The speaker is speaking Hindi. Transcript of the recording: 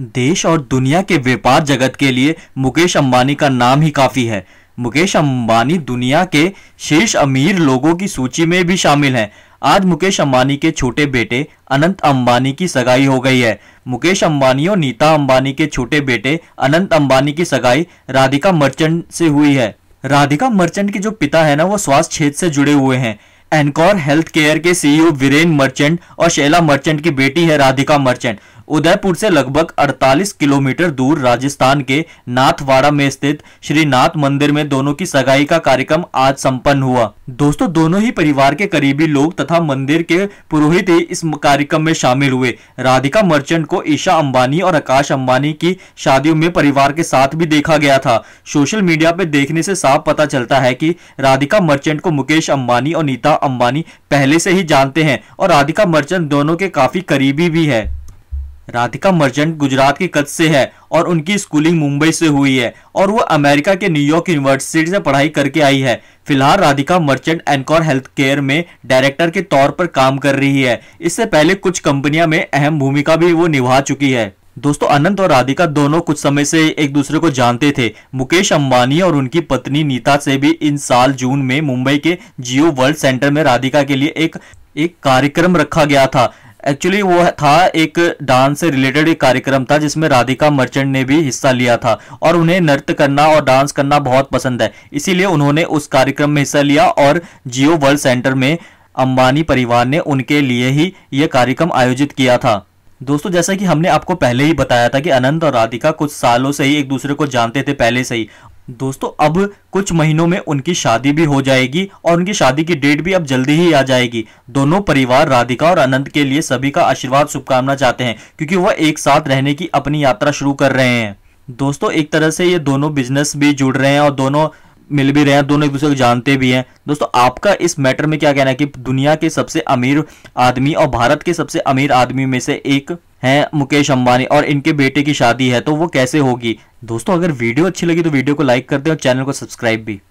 देश और दुनिया के व्यापार जगत के लिए मुकेश अंबानी का नाम ही काफ़ी है मुकेश अंबानी दुनिया के शीर्ष अमीर लोगों की सूची में भी शामिल हैं आज मुकेश अंबानी के छोटे बेटे अनंत अंबानी की सगाई हो गई है मुकेश अंबानी और नीता अंबानी के छोटे बेटे अनंत अंबानी की सगाई राधिका मर्चेंट से हुई है राधिका मर्चेंट के जो पिता है ना वो स्वास्थ्य क्षेत्र से जुड़े हुए हैं एनकॉर हेल्थ केयर के सीईओ वीरेन मर्चेंट और शैला मर्चेंट की बेटी है राधिका मर्चेंट उदयपुर से लगभग 48 किलोमीटर दूर राजस्थान के नाथवाड़ा में स्थित श्री नाथ मंदिर में दोनों की सगाई का कार्यक्रम आज संपन्न हुआ दोस्तों दोनों ही परिवार के करीबी लोग तथा मंदिर के पुरोहित ही इस कार्यक्रम में शामिल हुए राधिका मर्चेंट को ईशा अंबानी और आकाश अंबानी की शादियों में परिवार के साथ भी देखा गया था सोशल मीडिया पे देखने से साफ पता चलता है कि राधिका मर्चेंट को मुकेश अंबानी और नीता अंबानी पहले से ही जानते हैं और राधिका मर्चेंट दोनों के काफी करीबी भी है राधिका मर्चेंट गुजरात के कच्छ से है और उनकी स्कूलिंग मुंबई से हुई है और वो अमेरिका के न्यूयॉर्क यूनिवर्सिटी से पढ़ाई करके आई है फिलहाल Radhika Merchant Encore health care में डायरेक्टर के तौर पर काम कर रही है इससे पहले कुछ कंपनियां में अहम भूमिका भी वो निभा चुकी है दोस्तों अनंत और राधिका दोनों कुछ समय से एक दूसरे को जानते थे मुकेश अंबानी और उनकी पत्नी नीता से भी इन साल जून में मुंबई के जियो वर्ल्ड सेंटर में राधिका के लिए एक एक कार्यक्रम रखा गया था एक्चुअली वो था एक डांस से रिलेटेड एक कार्यक्रम था जिसमें राधिका मर्चेंट ने भी हिस्सा लिया था और उन्हें नृत्य करना और डांस करना बहुत पसंद है इसीलिए उन्होंने उस कार्यक्रम में हिस्सा लिया और जियो वर्ल्ड सेंटर में अंबानी परिवार ने उनके लिए ही यह कार्यक्रम आयोजित किया था दोस्तों जैसा कि हमने आपको पहले ही बताया था कि अनंत और राधिका कुछ सालों से ही एक दूसरे को जानते थे पहले से ही दोस्तों अब कुछ महीनों में उनकी शादी भी हो जाएगी और उनकी शादी की डेट भी अब जल्दी ही आ जाएगी दोनों परिवार राधिका और अनंत के लिए सभी का आशीर्वाद शुभकामना चाहते हैं क्योंकि वह एक साथ रहने की अपनी यात्रा शुरू कर रहे हैं दोस्तों एक तरह से ये दोनों बिजनेस भी जुड़ रहे हैं और दोनों मिल भी रहे हैं दोनों एक दूसरे को जानते भी हैं दोस्तों आपका इस मैटर में क्या कहना है कि दुनिया के सबसे अमीर आदमी और भारत के सबसे अमीर आदमी में से एक हैं मुकेश अंबानी और इनके बेटे की शादी है तो वो कैसे होगी दोस्तों अगर वीडियो अच्छी लगी तो वीडियो को लाइक कर दें और चैनल को सब्सक्राइब भी